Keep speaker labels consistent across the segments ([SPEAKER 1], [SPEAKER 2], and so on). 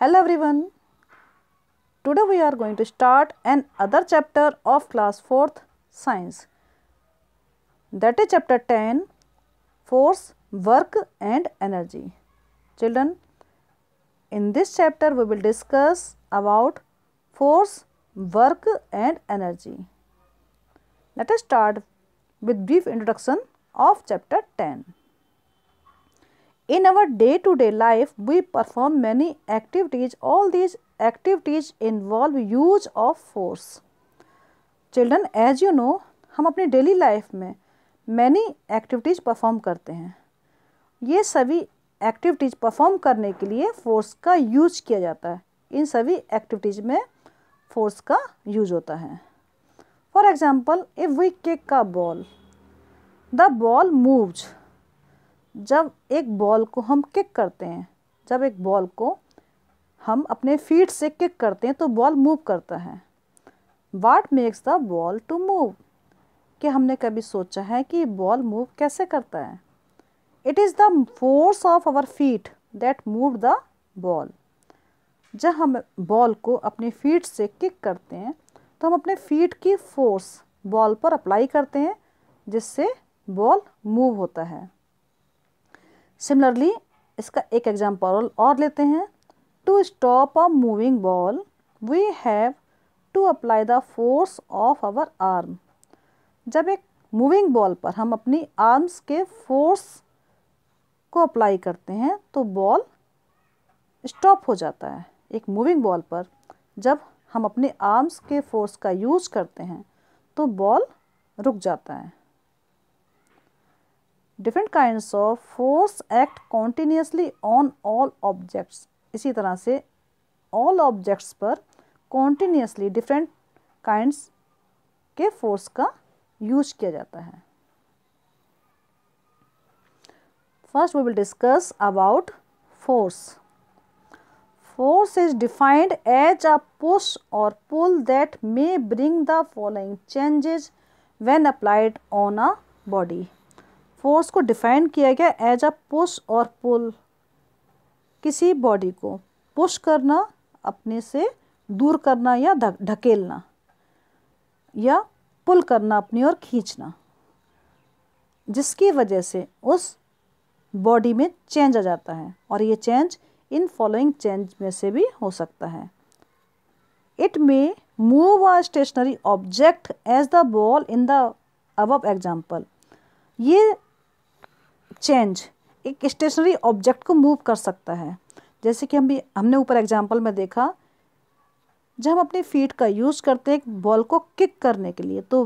[SPEAKER 1] Hello everyone. Today we are going to start another chapter of class 4th science. That is chapter 10 force, work and energy. Children, in this chapter we will discuss about force, work and energy. Let us start with brief introduction of chapter 10. In our day to day life, we perform many activities. All these activities involve use of force. Children, as you know, हम अपनी daily life में many activities perform करते हैं ये सभी activities perform करने के लिए फोर्स का यूज किया जाता है इन सभी एक्टिविटीज़ में फोर्स का यूज होता है for example if we kick का बॉल द बॉल मूव्स जब एक बॉल को हम किक करते हैं जब एक बॉल को हम अपने फीट से किक करते हैं तो बॉल मूव करता है what makes the ball to move क्या हमने कभी सोचा है कि बॉल मूव कैसे करता है it is the force of our feet that move the ball जब हम बॉल को अपने फीट से किक करते हैं तो हम अपने फीट की फोर्स बॉल पर अप्लाई करते हैं जिससे बॉल मूव होता है सिमिलरली इसका एक एग्जाम्पल और लेते हैं to stop a moving ball we have to apply the force of our arm जब एक मूविंग बॉल पर हम अपनी आर्म्स के फोर्स को अप्लाई करते हैं तो बॉल स्टॉप हो जाता है एक मूविंग बॉल पर जब हम अपने आर्म्स के फोर्स का यूज करते हैं तो बॉल रुक जाता है different kind of force act continuously on all objects इसी तरह से ऑल ऑब्जेक्ट्स पर कॉन्टीन्यूसली डिफरेंट काइंड के फोर्स का यूज किया जाता है first we will discuss about force force is defined as a push or pull that may bring the following changes when applied on a body force को define किया गया as a push or पुल किसी body को push करना अपने से दूर करना या ढकेलना या पुल करना अपनी ओर खींचना जिसकी वजह से उस बॉडी में चेंज आ जाता है और ये चेंज इन फॉलोइंग चेंज में से भी हो सकता है it may move a stationary object as the ball in the above example ये चेंज एक स्टेशनरी ऑब्जेक्ट को मूव कर सकता है जैसे कि हम भी हमने ऊपर एग्जाम्पल में देखा जब हम अपने फीट का यूज़ करते हैं बॉल को किक करने के लिए तो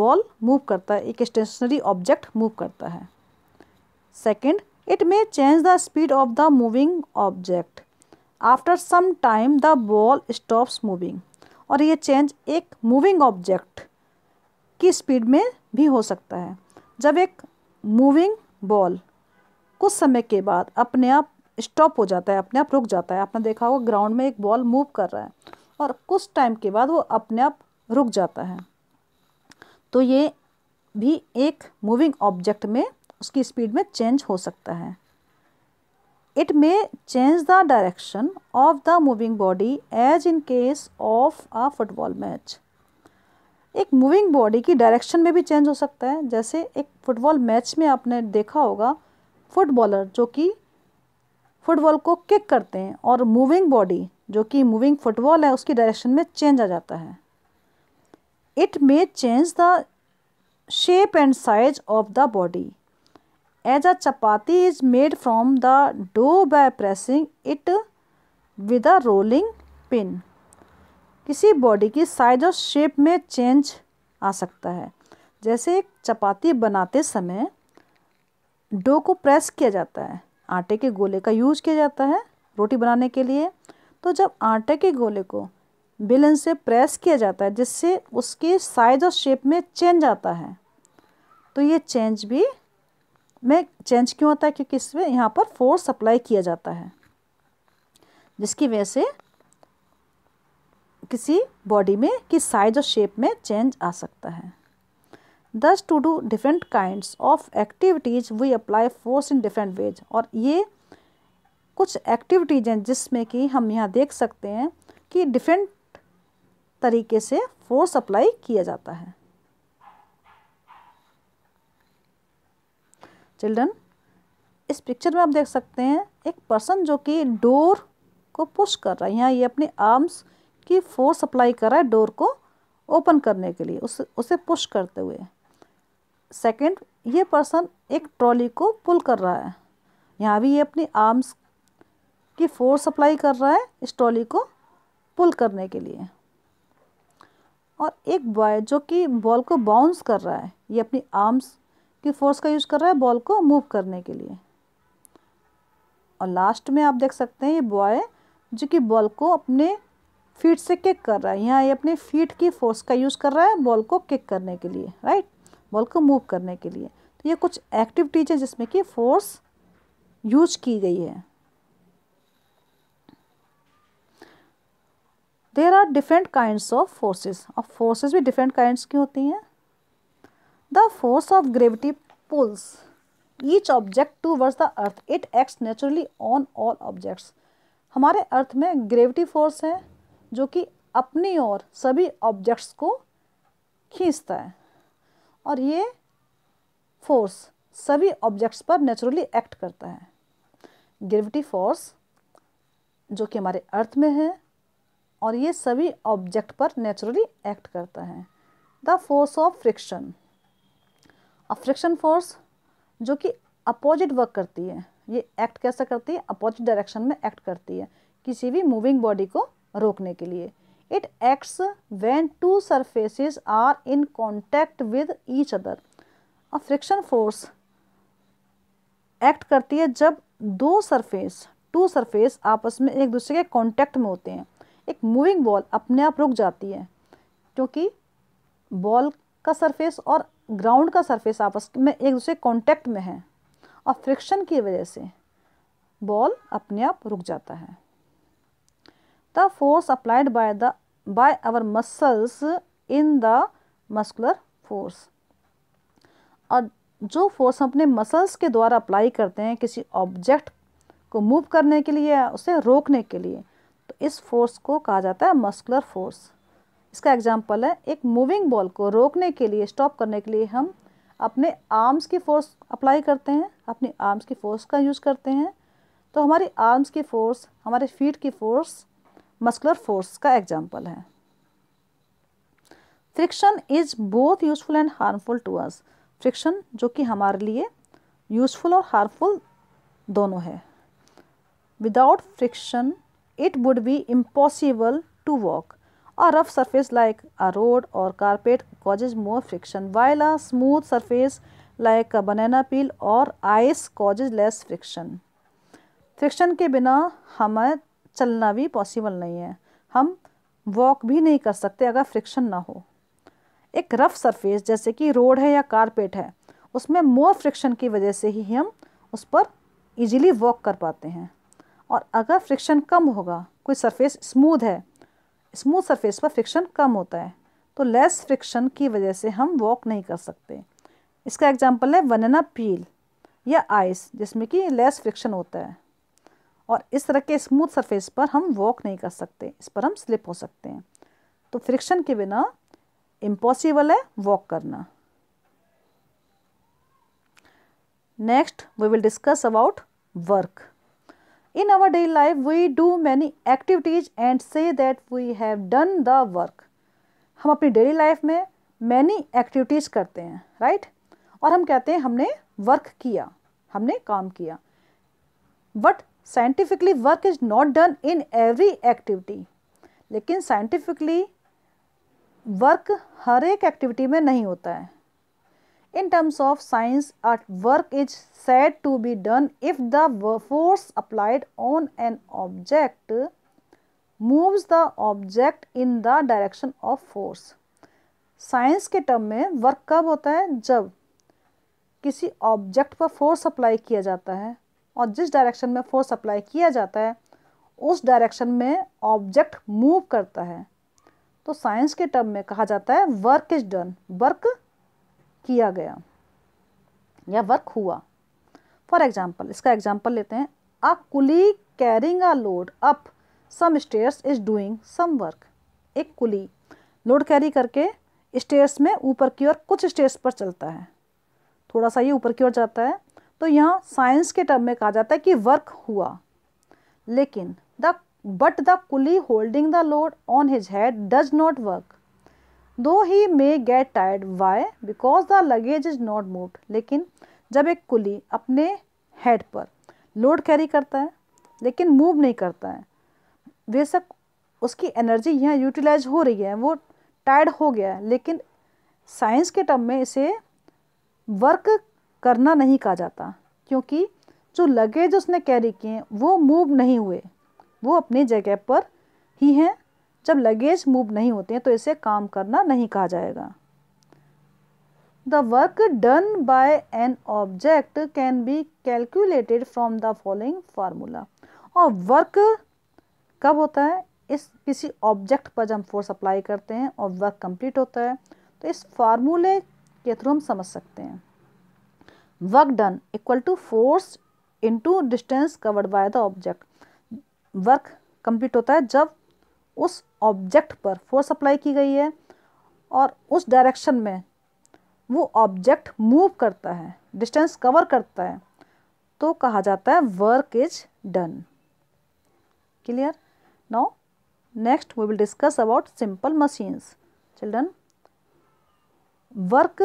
[SPEAKER 1] बॉल मूव करता है एक स्टेशनरी ऑब्जेक्ट मूव करता है second it may change the speed of the moving object after some time the ball stops moving और ये चेंज एक मूविंग ऑब्जेक्ट की स्पीड में भी हो सकता है जब एक मूविंग बॉल कुछ समय के बाद अपने आप स्टॉप हो जाता है अपने आप रुक जाता है आपने देखा होगा ग्राउंड में एक बॉल मूव कर रहा है और कुछ टाइम के बाद वो अपने आप रुक जाता है तो ये भी एक मूविंग ऑब्जेक्ट में उसकी स्पीड में चेंज हो सकता है it may change the direction of the moving body as in case of a football match एक मूविंग बॉडी की डायरेक्शन में भी चेंज हो सकता है जैसे एक फुटबॉल मैच में आपने देखा होगा फुटबॉलर जो कि फुटबॉल को किक करते हैं और मूविंग बॉडी जो कि मूविंग फुटबॉल है उसकी डायरेक्शन में चेंज आ जाता है it may change the shape and size of the body as a chapati is made from the dough by pressing it with a rolling pin किसी बॉडी की साइज और शेप में चेंज आ सकता है जैसे एक चपाती बनाते समय डो को प्रेस किया जाता है आटे के गोले का यूज किया जाता है रोटी बनाने के लिए तो जब आटे के गोले को बेलन से प्रेस किया जाता है जिससे उसके साइज और शेप में चेंज आता है तो ये चेंज भी में चेंज क्यों होता है क्योंकि इसमें यहाँ पर फोर्स अप्लाई किया जाता है जिसकी वजह से किसी बॉडी में कि साइज और शेप में चेंज आ सकता है thus to do different kind of activities we apply force in different ways और ये कुछ एक्टिविटीज हैं जिसमें कि हम यहाँ देख सकते हैं कि डिफरेंट तरीके से फोर्स अप्लाई किया जाता है चिल्ड्रन इस पिक्चर में आप देख सकते हैं एक पर्सन जो कि डोर को पुश कर रहा है यहाँ ये अपने आर्म्स की फोर्स अप्लाई करा है डोर को ओपन करने के लिए उस उसे पुश करते हुए सेकंड ये पर्सन एक ट्रॉली को पुल कर रहा है यहाँ भी ये अपनी आर्म्स की फोर्स अप्लाई कर रहा है इस ट्रॉली को पुल करने के लिए और एक बॉय जो कि बॉल को बाउंस कर रहा है ये अपनी आर्म्स की फोर्स का यूज़ कर रहा है बॉल को मूव करने के लिए और लास्ट में आप देख सकते हैं ये बॉय जो कि बॉल को अपने फीट से किक कर रहा है यहाँ ये अपने फीट की फोर्स का यूज़ कर रहा है बॉल को किक करने के लिए राइट बॉल को मूव करने के लिए तो ये कुछ एक्टिविटीज है जिसमें कि फोर्स यूज की गई है there are different kinds of forces और फोर्सेज भी डिफरेंट काइंड्स की होती हैं the force of gravity pulls each object towards the earth it act naturally on all objects हमारे अर्थ में ग्रेविटी फोर्स है जो कि अपनी ओर सभी ऑब्जेक्ट्स को खींचता है और ये फोर्स सभी ऑब्जेक्ट्स पर नेचुरली एक्ट करता है ग्रेविटी फोर्स जो कि हमारे अर्थ में है और ये सभी ऑब्जेक्ट पर नेचुरली एक्ट करता है the force of friction friction force जो कि अपोजिट वर्क करती है ये एक्ट कैसा करती है अपोजिट डायरेक्शन में एक्ट करती है किसी भी मूविंग बॉडी को रोकने के लिए it acts when two surfaces are in contact with each other और फ्रिक्शन फोर्स एक्ट करती है जब दो सरफेस टू सरफेस आपस में एक दूसरे के कॉन्टैक्ट में होते हैं एक मूविंग बॉल अपने आप रुक जाती है क्योंकि बॉल का सरफेस और ग्राउंड का सरफेस आपस में एक दूसरे कॉन्टैक्ट में है और फ्रिक्शन की वजह से बॉल अपने आप रुक जाता है the force applied by the by our muscles in the muscular force और जो फोर्स हम अपने मसल्स के द्वारा अप्लाई करते हैं किसी ऑब्जेक्ट को मूव करने के लिए या उसे रोकने के लिए तो इस फोर्स को कहा जाता है मस्कुलर फोर्स इसका एग्जाम्पल है एक मूविंग बॉल को रोकने के लिए स्टॉप करने के लिए हम अपने आर्म्स की फोर्स अप्लाई करते हैं अपनी आर्म्स की फोर्स का यूज़ करते हैं तो हमारी आर्म्स की फोर्स हमारे फीट की फोर्स मस्कुलर फोर्स का एग्जाम्पल है friction is both useful and harmful to us friction जो कि हमारे लिए यूजफुल और हार्मफुल दोनों है without friction it would be impossible to walk a rough surface like a road or carpet is more friction while a smooth surface like a banana peel और ice causes less friction friction के बिना हमें चलना भी possible नहीं है हम walk भी नहीं कर सकते अगर फ्रिक्शन ना हो एक रफ सरफेस जैसे कि रोड है या कारपेट है उसमें मोर फ्रिक्शन की वजह से ही हम उस पर इजीली वॉक कर पाते हैं और अगर फ्रिक्शन कम होगा कोई सरफेस स्मूथ है स्मूथ सरफेस पर फ्रिक्शन कम होता है तो लेस फ्रिक्शन की वजह से हम वॉक नहीं कर सकते इसका एग्जाम्पल है वनना पील या आइस जिसमें कि लेस फ्रिक्शन होता है और इस तरह के स्मूथ सरफेस पर हम वॉक नहीं कर सकते इस पर हम स्लिप हो सकते हैं तो फ्रिक्शन के बिना इम्पॉसिबल है वॉक करना next we will discuss about work in our daily life we do many activities and say that we have done the work हम अपनी डेली लाइफ में मैनी एक्टिविटीज़ करते हैं राइट right? और हम कहते हैं हमने वर्क किया हमने काम किया but scientifically work is not done in every activity लेकिन साइंटिफिकली वर्क हर एक एक्टिविटी में नहीं होता है in terms of science art work is said to be done if the force applied on an object moves the object in the direction of force science के term में work कब होता है जब किसी ऑब्जेक्ट पर फोर्स अप्लाई किया जाता है और जिस डायरेक्शन में फोर्स अप्लाई किया जाता है उस डायरेक्शन में ऑब्जेक्ट मूव करता है तो साइंस के टर्म में कहा जाता है वर्क इज डन वर्क किया गया या वर्क हुआ फॉर एग्जाम्पल इसका एग्जाम्पल लेते हैं a coolie carrying a load up some stairs is doing some work एक कुली लोड कैरी करके स्टेयर्स में ऊपर की ओर कुछ स्टेयर्स पर चलता है थोड़ा सा ये ऊपर की ओर जाता है तो यहाँ साइंस के टर्म में कहा जाता है कि वर्क हुआ लेकिन the but the coolie holding the load on his head does not work though he may get tired why because the luggage is not move लेकिन जब एक कुली अपने हेड पर लोड कैरी करता है लेकिन मूव नहीं करता है बेशक उसकी एनर्जी यहाँ यूटिलाइज हो रही है वो टायर्ड हो गया है लेकिन साइंस के टर्म में इसे वर्क करना नहीं कहा जाता क्योंकि जो लगेज उसने कैरी किए वो मूव नहीं हुए वो अपनी जगह पर ही हैं जब लगेज मूव नहीं होते हैं तो इसे काम करना नहीं कहा जाएगा the work done by an object can be calculated from the following formula और वर्क कब होता है इस किसी ऑब्जेक्ट पर जब हम फोर्स अप्लाई करते हैं और वर्क कंप्लीट होता है तो इस फार्मूले के थ्रू हम समझ सकते हैं work done equal to force into distance covered by the object work complete होता है जब उस ऑब्जेक्ट पर फोर्स अप्लाई की गई है और उस डायरेक्शन में वो ऑब्जेक्ट मूव करता है डिस्टेंस कवर करता है तो कहा जाता है work is done clear now next we will discuss about simple machines children work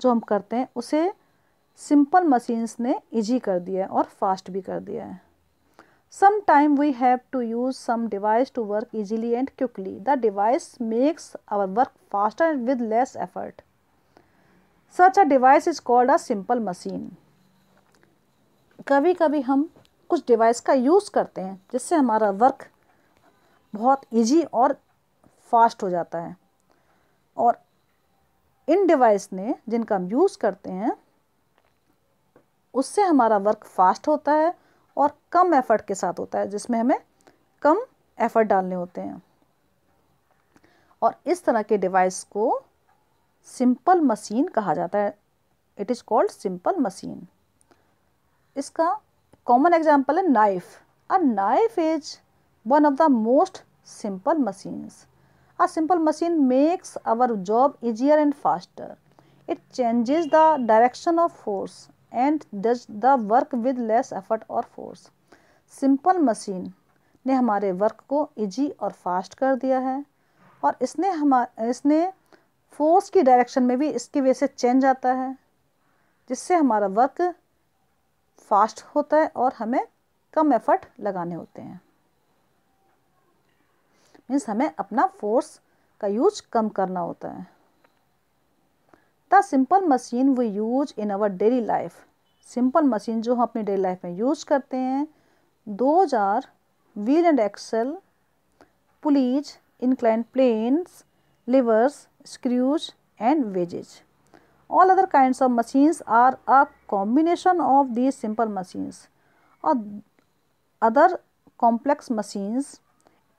[SPEAKER 1] जो हम करते हैं उसे सिंपल मशीन्स ने इजी कर दिया है और फास्ट भी कर दिया है some time we have to use some device to work easily and quickly the device makes our work faster with less effort such a device is called a simple machine कभी कभी हम कुछ device का use करते हैं जिससे हमारा work बहुत इजी और फास्ट हो जाता है और इन डिवाइस ने जिनका हम यूज़ करते हैं उससे हमारा वर्क फास्ट होता है और कम एफर्ट के साथ होता है जिसमें हमें कम एफर्ट डालने होते हैं और इस तरह के डिवाइस को सिंपल मशीन कहा जाता है it is called simple machine इसका कॉमन एग्जाम्पल है knife a knife is one of the most simple machines a simple machine makes our job easier and faster it changes the direction of force and does the work with less effort or force simple machine ने हमारे work को easy और fast कर दिया है और इसने हम इसने फोर्स की डायरेक्शन में भी इसकी वजह से चेंज आता है जिससे हमारा वर्क फास्ट होता है और हमें कम एफर्ट लगाने होते हैं मीन्स हमें अपना फोर्स का यूज कम करना होता है the simple machine we use in our daily life simple machine जो हम अपनी डेली लाइफ में यूज करते हैं दो जार wheel and axle pulleys inclined planes levers screws and wedges all other kind of machines are a combination of these simple machines और other complex machines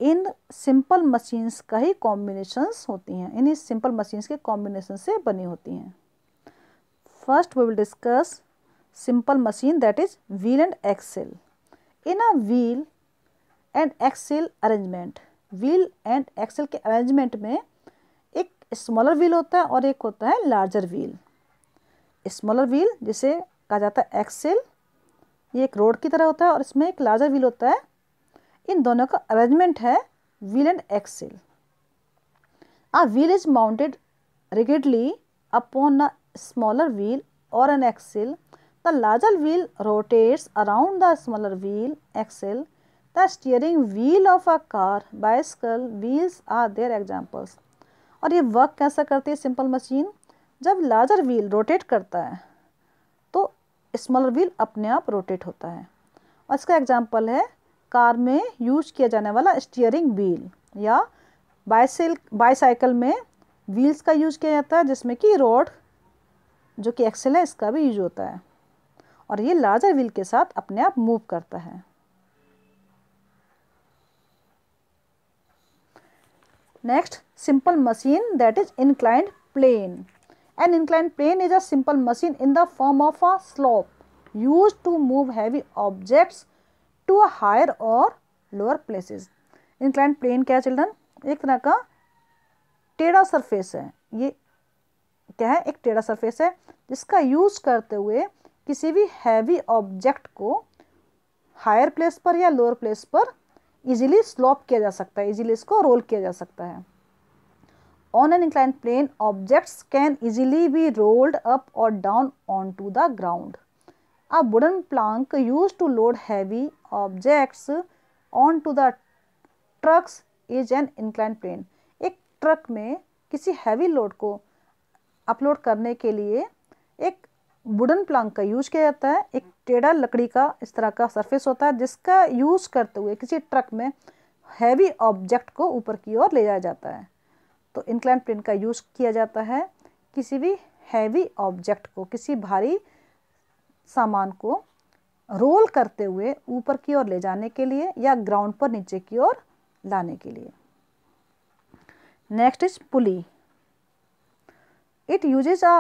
[SPEAKER 1] इन सिंपल मशीन्स का ही कॉम्बिनेशंस होती हैं इन सिंपल मशीन्स के कॉम्बिनेशन से बनी होती हैं first we will discuss simple machine that is wheel and axle in a wheel and axle arrangement wheel and axle के अरेंजमेंट में एक स्मॉलर व्हील होता है और एक होता है लार्जर व्हील स्मॉलर व्हील जिसे कहा जाता है एक्सेल ये एक रोड की तरह होता है और इसमें एक लार्जर व्हील होता है इन दोनों का अरेंजमेंट है wheel and axle a wheel is mounted rigidly upon a smaller wheel or an axle the larger wheel rotates around the smaller wheel axle the steering wheel of a car bicycle wheels are their examples और ये work कैसा करती है simple machine जब larger wheel rotate करता है तो smaller wheel अपने आप रोटेट होता है और इसका एग्जाम्पल है कार में यूज किया जाने वाला स्टीयरिंग व्हील या बाइसाइकिल बाईसाइकिल में व्हील्स का यूज किया जाता है जिसमें कि रोड जो कि एक्सेल है इसका भी यूज होता है और ये लार्जर व्हील के साथ अपने आप मूव करता है next simple machine that is inclined plane an inclined plane is a simple machine in the form of a slope use to move heavy objects to a higher or lower places incline plane क्या है children एक तरह का टेढ़ा surface है ये क्या है एक टेढ़ा सरफेस है जिसका यूज़ करते हुए किसी भी हैवी ऑब्जेक्ट को हायर प्लेस पर या लोअर प्लेस पर इजीली स्लॉप किया जा सकता है इजीली इसको रोल किया जा सकता है on an inclined plane objects can easily be rolled up or down onto the ground a wooden plank use to load heavy objects onto the trucks is an incline plane एक truck में किसी heavy load को upload करने के लिए एक wooden Planck का use किया जाता है एक टेढ़ा लकड़ी का इस तरह का सरफेस होता है जिसका यूज करते हुए किसी ट्रक में हैवी ऑब्जेक्ट को ऊपर की ओर ले जाया जाता है तो इंक्लाइन प्लेन का यूज किया जाता है किसी भी हैवी ऑब्जेक्ट को किसी भारी सामान को रोल करते हुए ऊपर की ओर ले जाने के लिए या ग्राउंड पर नीचे की ओर लाने के लिए next is pulley it uses a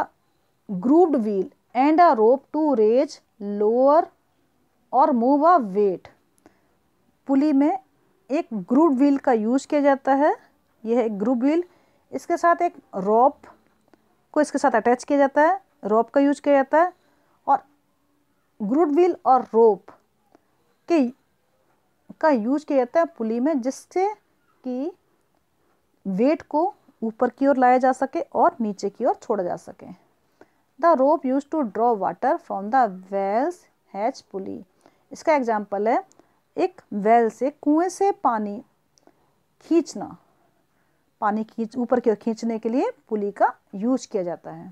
[SPEAKER 1] grooved wheel and a rope to raise lower or move a weight pulley में एक ग्रूव्ड व्हील का यूज किया जाता है यह एक ग्रूव व्हील इसके साथ एक रोप को इसके साथ अटैच किया जाता है रोप का यूज किया जाता है ग्रुडविल और रोप के का यूज किया जाता है पुली में जिससे कि वेट को ऊपर की ओर लाया जा सके और नीचे की ओर छोड़ा जा सके the rope use to draw water from the wells has pulley इसका एग्जाम्पल है एक वेल से कुएं से पानी खींचना पानी खींच ऊपर की ओर खींचने के लिए पुली का यूज किया जाता है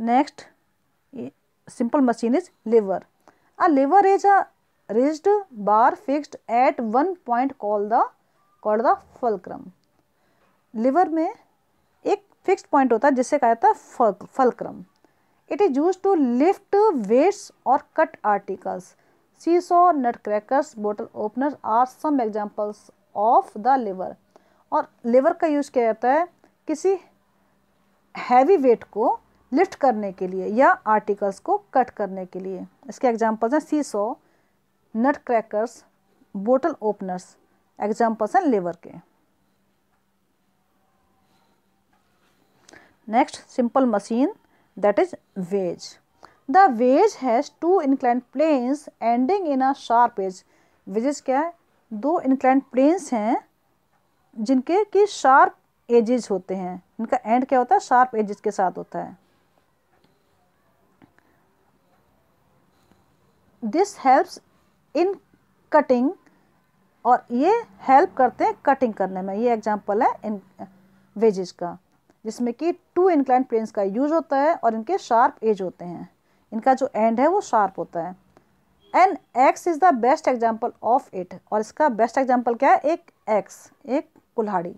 [SPEAKER 1] next simple machine is lever. A lever is a raised bar fixed at one point called the called the fulcrum. Lever में एक fixed point होता है जिसे कहा जाता है fulcrum. It is used to lift weights or cut articles. Seesaw, nutcrackers, bottle openers are some examples of the lever. और lever का use किया जाता है किसी हैवी वेट को लिफ्ट करने के लिए या आर्टिकल्स को कट करने के लिए इसके एग्जाम्पल्स हैं see-saw nut crackers bottle openers examples हैं लेवर के next simple machine that is wedge the wedge has two incline planes ending in a sharp edge wedges क्या है दो इंक्लाइन प्लेन्स हैं जिनके कि शार्प एजेस होते हैं इनका एंड क्या होता है शार्प एजेस के साथ होता है दिस हेल्प्स इन कटिंग और ये हेल्प करते हैं कटिंग करने में ये एग्जांपल है इन वेजेस का जिसमें कि टू इंक्लाइन प्लेन्स का यूज होता है और इनके शार्प एज होते हैं इनका जो एंड है वो शार्प होता है and axe is the best example of it और इसका बेस्ट एग्जाम्पल क्या है एक एक्स एक कुल्हाड़ी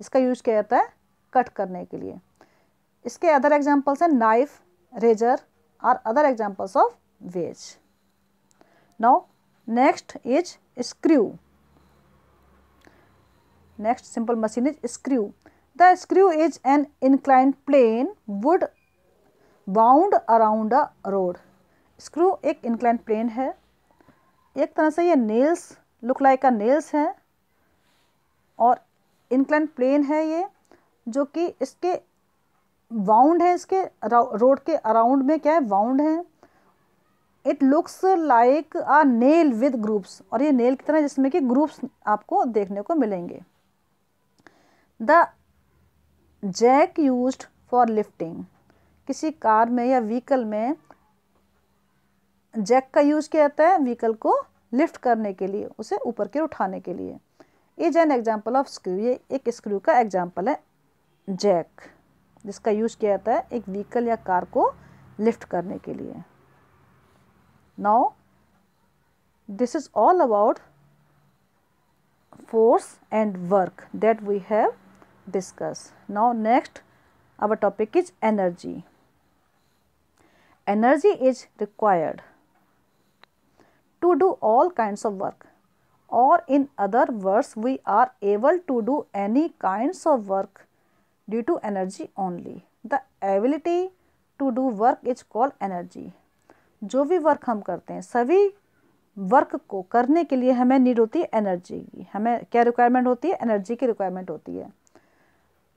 [SPEAKER 1] इसका यूज किया जाता है कट करने के लिए इसके अदर एग्जाम्पल्स हैं नाइफ रेजर और other examples of wedge now next is screw next simple machine is screw the screw is an inclined plane wood bound around a rod screw एक इंक्लाइन प्लेन है एक तरह से ये nails look like a nails है और incline plane है ये जो कि इसके वाउंड है इसके रोड के अराउंड में क्या है वाउंड है it looks like a nail with grooves और ये नेल की तरह जिसमें कि ग्रुप्स आपको देखने को मिलेंगे the jack use for lifting किसी कार में या व्हीकल में जैक का यूज किया जाता है व्हीकल को लिफ्ट करने के लिए उसे ऊपर के उठाने के लिए is an example of screw ये एक स्क्रू का एग्जाम्पल है जैक जिसका यूज किया जाता है एक व्हीकल या कार को लिफ्ट करने के लिए Now, this is all about force and work that we have discussed. Now, next our topic is energy. Energy is required to do all kinds of work or in other words we are able to do any kinds of work due to energy only. The ability to do work is called energy. जो भी work हम करते हैं सभी work को करने के लिए हमें नीड होती है एनर्जी की हमें क्या रिक्वायरमेंट होती है एनर्जी की रिक्वायरमेंट होती है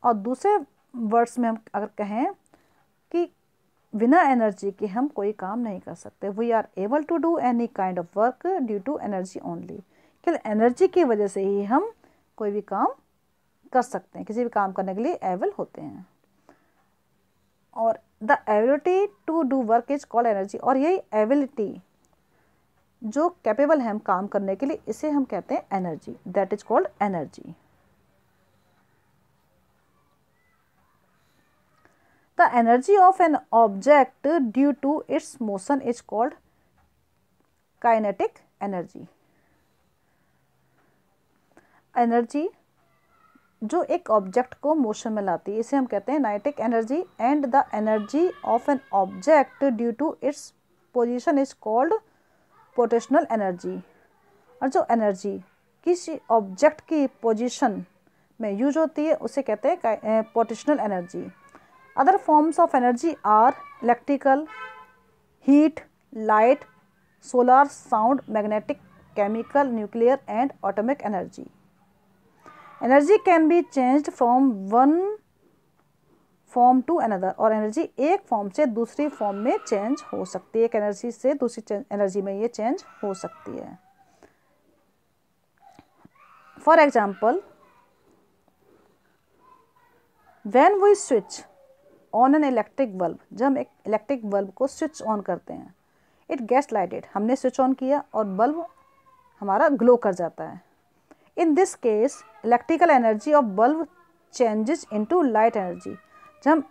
[SPEAKER 1] और दूसरे वर्ड्स में हम अगर कहें कि बिना एनर्जी के हम कोई काम नहीं कर सकते we are able to do any kind of work due to energy only केवल एनर्जी की वजह से ही हम कोई भी काम कर सकते हैं किसी भी काम करने के लिए एबल होते हैं और the ability to do work is called energy और यही एबिलिटी जो कैपेबल है हम काम करने के लिए इसे हम कहते हैं energy that is called energy the energy of an object due to its motion is called kinetic energy energy जो एक ऑब्जेक्ट को मोशन में लाती है इसे हम कहते हैं kinetic energy and the energy of an object due to its position is called potential energy और जो एनर्जी किसी ऑब्जेक्ट की पोजिशन में यूज होती है उसे कहते हैं potential energy other forms of energy are electrical heat light solar sound magnetic chemical nuclear and atomic energy energy can be change from one form to another और energy एक form से दूसरी फॉर्म में चेंज हो सकती है एक energy से दूसरी एनर्जी में ये चेंज हो सकती है for example when we switch on an electric bulb जब हम एक इलेक्ट्रिक बल्ब को स्विच ऑन करते हैं इट गेट्स लाइटेड हमने स्विच ऑन किया और बल्ब हमारा ग्लो कर जाता है in this case electrical energy of bulb changes into light energy जब हम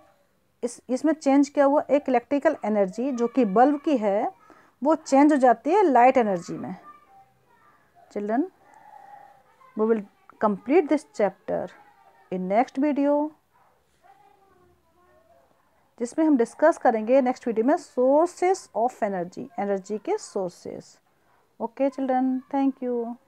[SPEAKER 1] इस इसमें चेंज क्या हुआ एक इलेक्ट्रिकल एनर्जी जो कि बल्ब की है वो चेंज हो जाती है लाइट एनर्जी में children we will complete this chapter in next video जिसमें हम डिस्कस करेंगे नेक्स्ट वीडियो में सोर्सेस ऑफ एनर्जी एनर्जी के sources okay children thank you